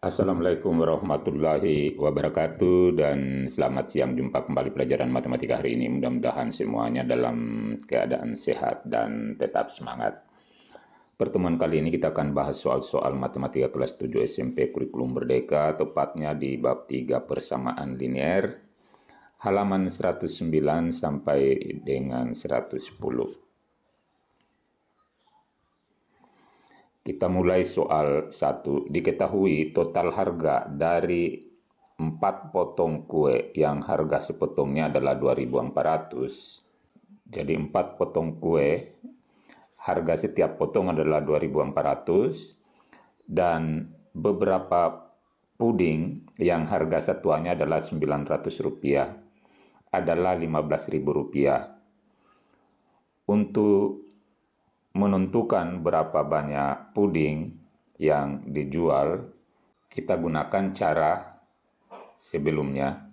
Assalamualaikum warahmatullahi wabarakatuh dan selamat siang jumpa kembali pelajaran matematika hari ini. Mudah-mudahan semuanya dalam keadaan sehat dan tetap semangat. Pertemuan kali ini kita akan bahas soal-soal matematika kelas 7 SMP kurikulum Merdeka, tepatnya di bab 3 persamaan linier, halaman 109 sampai dengan 110. Kita mulai soal satu. Diketahui total harga dari empat potong kue yang harga sepotongnya adalah 2.400. Jadi empat potong kue, harga setiap potong adalah 2.400 dan beberapa puding yang harga satuannya adalah 900 rupiah adalah 15.000 rupiah Untuk menentukan berapa banyak puding yang dijual, kita gunakan cara sebelumnya.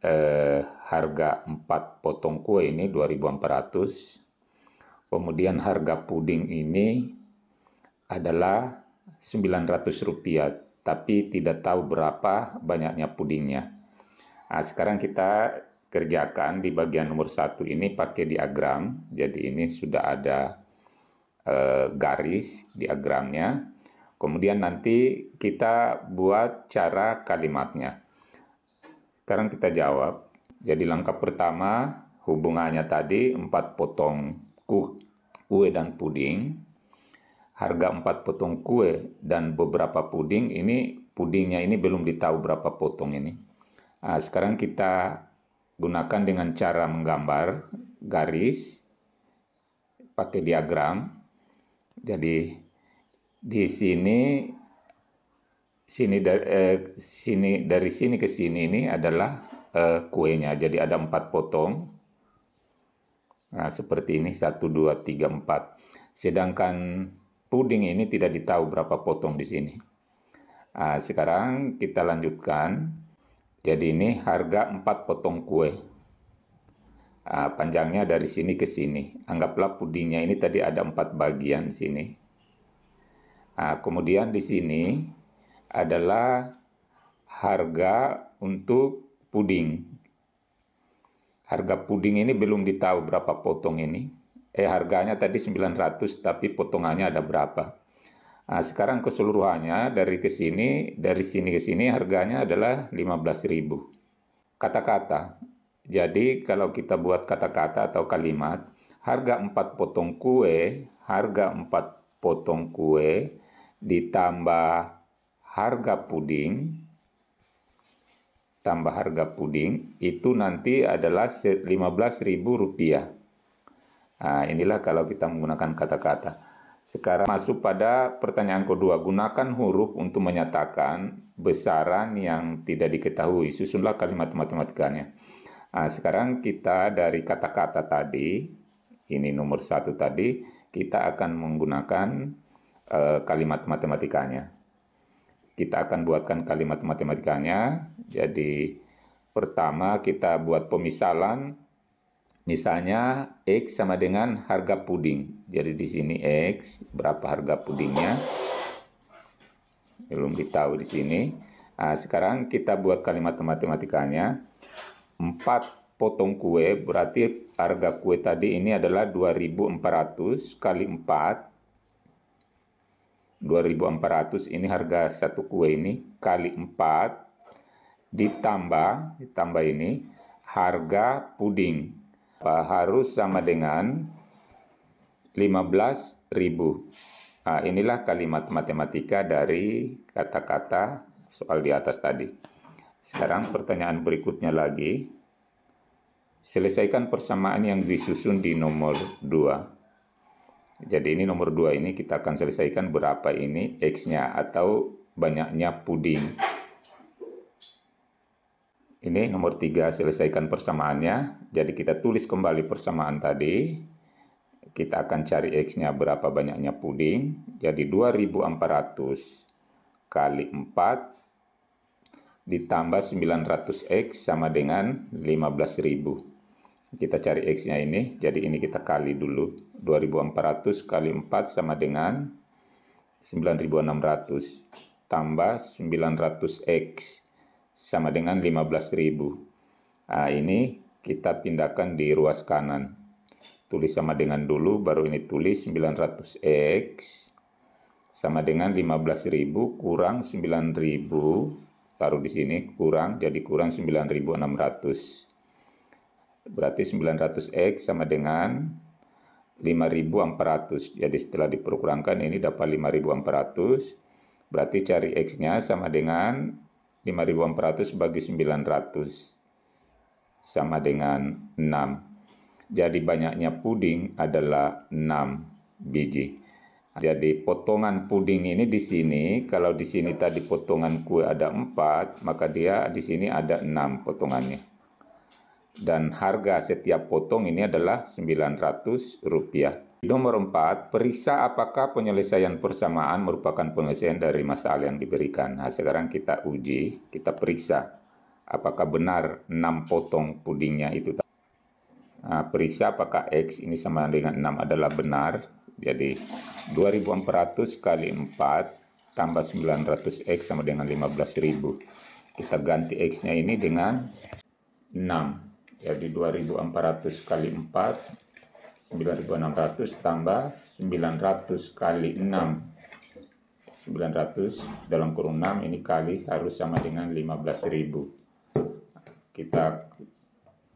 Eh, harga 4 potong kue ini 2400. Kemudian harga puding ini adalah 900 rupiah, tapi tidak tahu berapa banyaknya pudingnya. Nah, sekarang kita kerjakan di bagian nomor satu ini pakai diagram. Jadi ini sudah ada Eh, garis diagramnya. Kemudian nanti kita buat cara kalimatnya. Sekarang kita jawab. Jadi langkah pertama hubungannya tadi 4 potong kue dan puding. Harga 4 potong kue dan beberapa puding ini pudingnya ini belum ditahu berapa potong ini. Nah, sekarang kita gunakan dengan cara menggambar garis pakai diagram jadi di sini sini dari eh, sini dari sini ke sini ini adalah eh, kuenya. Jadi ada empat potong. Nah, seperti ini satu dua tiga empat. Sedangkan puding ini tidak ditahu berapa potong di sini. Nah, sekarang kita lanjutkan. Jadi ini harga empat potong kue. Ah, panjangnya dari sini ke sini. Anggaplah pudingnya ini tadi ada empat bagian di sini. Uh, kemudian di sini adalah harga untuk puding. Harga puding ini belum ditahu berapa potong ini. Eh harganya tadi 900 tapi potongannya ada berapa. Nah, sekarang keseluruhannya dari ke sini, dari sini ke sini harganya adalah 15.000. Kata-kata, jadi kalau kita buat kata-kata atau kalimat, harga 4 potong kue, harga 4 potong kue ditambah harga puding tambah harga puding itu nanti adalah Rp15.000. Nah, inilah kalau kita menggunakan kata-kata. Sekarang masuk pada pertanyaan kedua. Gunakan huruf untuk menyatakan besaran yang tidak diketahui. Susunlah kalimat matematikanya. Nah, sekarang kita dari kata-kata tadi, ini nomor satu tadi, kita akan menggunakan uh, kalimat matematikanya. Kita akan buatkan kalimat matematikanya. Jadi, pertama kita buat pemisalan, misalnya X sama dengan harga puding. Jadi, di sini X, berapa harga pudingnya. Belum ditahu di sini. Nah, sekarang kita buat kalimat matematikanya 4 potong kue berarti harga kue tadi ini adalah 2400 kali 4 2400 ini harga satu kue ini kali 4 ditambah ditambah ini harga puding harus sama dengan 15.000. Nah, inilah kalimat matematika dari kata-kata soal di atas tadi. Sekarang pertanyaan berikutnya lagi. Selesaikan persamaan yang disusun di nomor 2. Jadi ini nomor 2 ini kita akan selesaikan berapa ini X-nya atau banyaknya puding. Ini nomor 3 selesaikan persamaannya. Jadi kita tulis kembali persamaan tadi. Kita akan cari X-nya berapa banyaknya puding. Jadi 2400 kali 4 ditambah 900X sama dengan 15.000. Kita cari X-nya ini, jadi ini kita kali dulu. 2400 kali 4 sama dengan 9600 tambah 900X sama dengan 15.000. Nah, ini kita pindahkan di ruas kanan. Tulis sama dengan dulu, baru ini tulis 900X sama dengan 15.000 kurang 9.000 taruh di sini kurang jadi kurang 9600 berarti 900x sama dengan 5400 jadi setelah diperkurangkan ini dapat 5400 berarti cari x-nya sama dengan 5400 bagi 900 sama dengan 6 jadi banyaknya puding adalah 6 biji jadi potongan puding ini di sini, kalau di sini tadi potongan kue ada 4, maka dia di sini ada 6 potongannya. Dan harga setiap potong ini adalah Rp900. Nomor 4, periksa apakah penyelesaian persamaan merupakan penyelesaian dari masalah yang diberikan. Nah, sekarang kita uji, kita periksa apakah benar 6 potong pudingnya itu nah, periksa apakah X ini sama dengan 6 adalah benar. Jadi 2400 kali 4 tambah 900X sama dengan 15.000. Kita ganti X-nya ini dengan 6. Jadi 2400 kali 4 9600 tambah 900 kali 6 900 dalam kurung 6 ini kali harus sama dengan 15.000 kita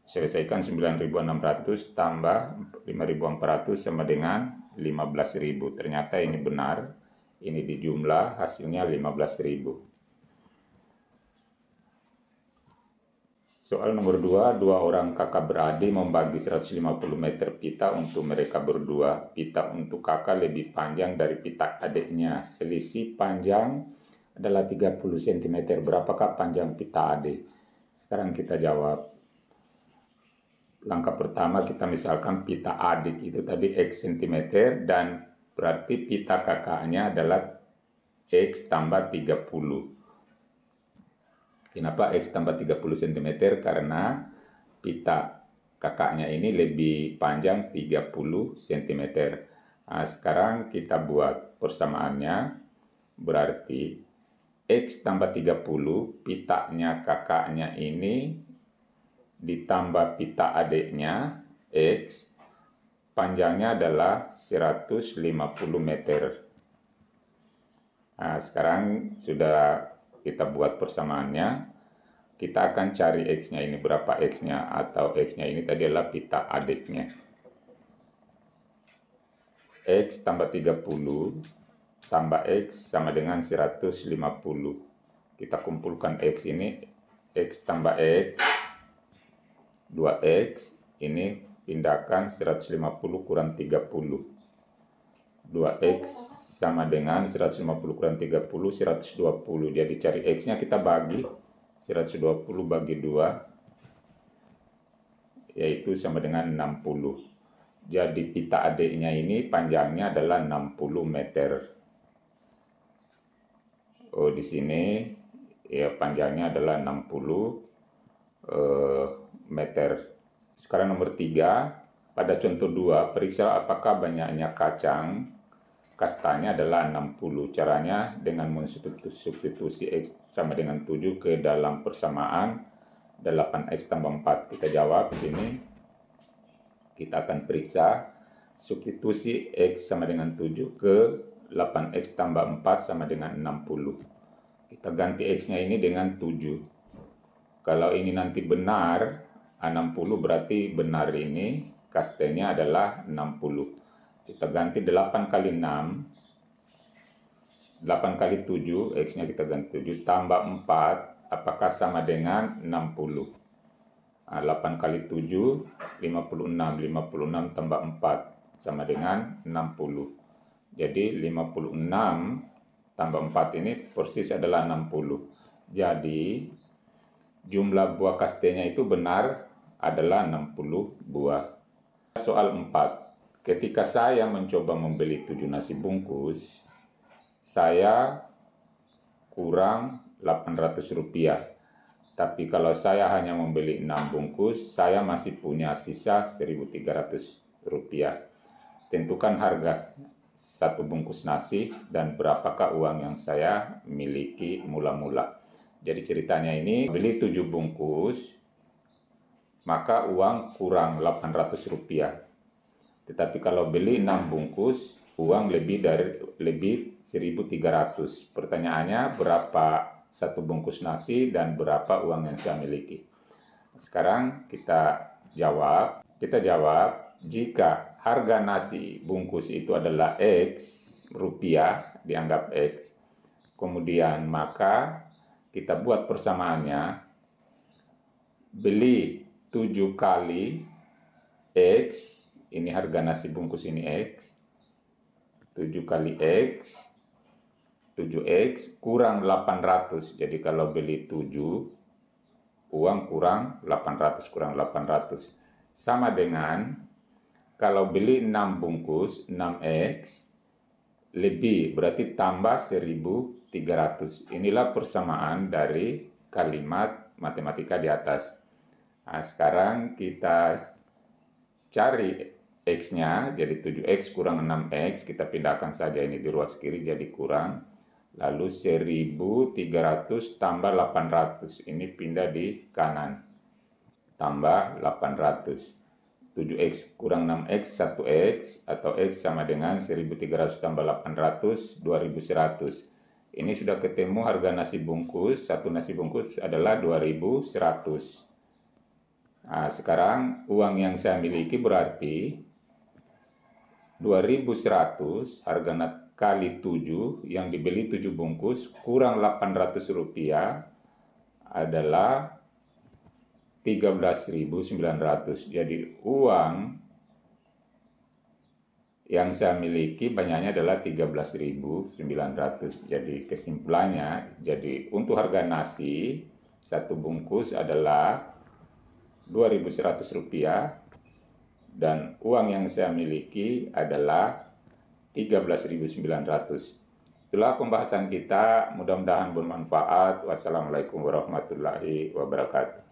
selesaikan 9.600 tambah 5.400 sama dengan 15.000. Ternyata ini benar, ini dijumlah hasilnya 15.000. Soal nomor 2, dua orang kakak beradik membagi 150 meter pita untuk mereka berdua. Pita untuk kakak lebih panjang dari pita adiknya. Selisih panjang adalah 30 cm. Berapakah panjang pita adik? Sekarang kita jawab langkah pertama kita misalkan pita adik itu tadi X cm dan berarti pita kakaknya adalah X tambah 30. Kenapa X tambah 30 cm? Karena pita kakaknya ini lebih panjang 30 cm. Nah, sekarang kita buat persamaannya. Berarti X tambah 30, pitanya kakaknya ini ditambah pita adiknya X panjangnya adalah 150 meter nah, sekarang sudah kita buat persamaannya kita akan cari X-nya ini berapa X-nya atau X-nya ini tadi adalah pita adiknya X tambah 30 tambah X sama dengan 150 kita kumpulkan X ini X tambah X 2X ini pindahkan 150 kurang 30. 2X sama dengan 150 kurang 30, 120. Jadi cari X-nya kita bagi 120 bagi 2, yaitu sama dengan 60. Jadi pita adiknya ini panjangnya adalah 60 meter. Oh, di sini ya panjangnya adalah 60 Eh, meter. Sekarang nomor tiga, pada contoh dua, periksa apakah banyaknya kacang kastanya adalah 60. Caranya dengan mensubstitusi X sama dengan 7 ke dalam persamaan 8X tambah 4. Kita jawab sini. Kita akan periksa substitusi X sama dengan 7 ke 8X tambah 4 sama dengan 60. Kita ganti X-nya ini dengan 7. Kalau ini nanti benar, 60 ah, berarti benar ini kastennya adalah 60. Kita ganti 8 kali 6. 8 kali 7, X-nya kita ganti 7, tambah 4, apakah sama dengan 60? Nah, 8 kali 7, 56. 56 tambah 4, sama dengan 60. Jadi 56 tambah 4 ini persis adalah 60. Jadi jumlah buah kastenya itu benar adalah 60 buah. Soal 4. Ketika saya mencoba membeli 7 nasi bungkus, saya kurang 800 rupiah. Tapi kalau saya hanya membeli 6 bungkus, saya masih punya sisa 1.300 rupiah. Tentukan harga satu bungkus nasi dan berapakah uang yang saya miliki mula-mula. Jadi ceritanya ini beli 7 bungkus maka uang kurang 800 rupiah. Tetapi kalau beli 6 bungkus uang lebih dari lebih 1300. Pertanyaannya berapa satu bungkus nasi dan berapa uang yang saya miliki? Sekarang kita jawab, kita jawab jika harga nasi bungkus itu adalah X rupiah dianggap X. Kemudian maka kita buat persamaannya, beli 7 kali X, ini harga nasi bungkus ini X, 7 kali X, 7X, kurang 800. Jadi kalau beli 7, uang kurang 800, kurang 800. Sama dengan kalau beli 6 bungkus, 6X, lebih berarti tambah 1000 300. Inilah persamaan dari kalimat matematika di atas. Nah, sekarang kita cari X-nya, jadi 7X kurang 6X, kita pindahkan saja ini di ruas kiri jadi kurang. Lalu 1300 tambah 800, ini pindah di kanan. Tambah 800. 7X kurang 6X, 1X, atau X sama dengan 1300 tambah 800, 2100. Ini sudah ketemu harga nasi bungkus, satu nasi bungkus adalah 2100 Nah, sekarang uang yang saya miliki berarti 2100 harga kali 7 yang dibeli 7 bungkus kurang 800 rupiah adalah 13.900 jadi uang yang saya miliki banyaknya adalah 13.900. Jadi kesimpulannya, jadi untuk harga nasi satu bungkus adalah 2.100 rupiah dan uang yang saya miliki adalah 13.900. Itulah pembahasan kita, mudah-mudahan bermanfaat. Wassalamualaikum warahmatullahi wabarakatuh.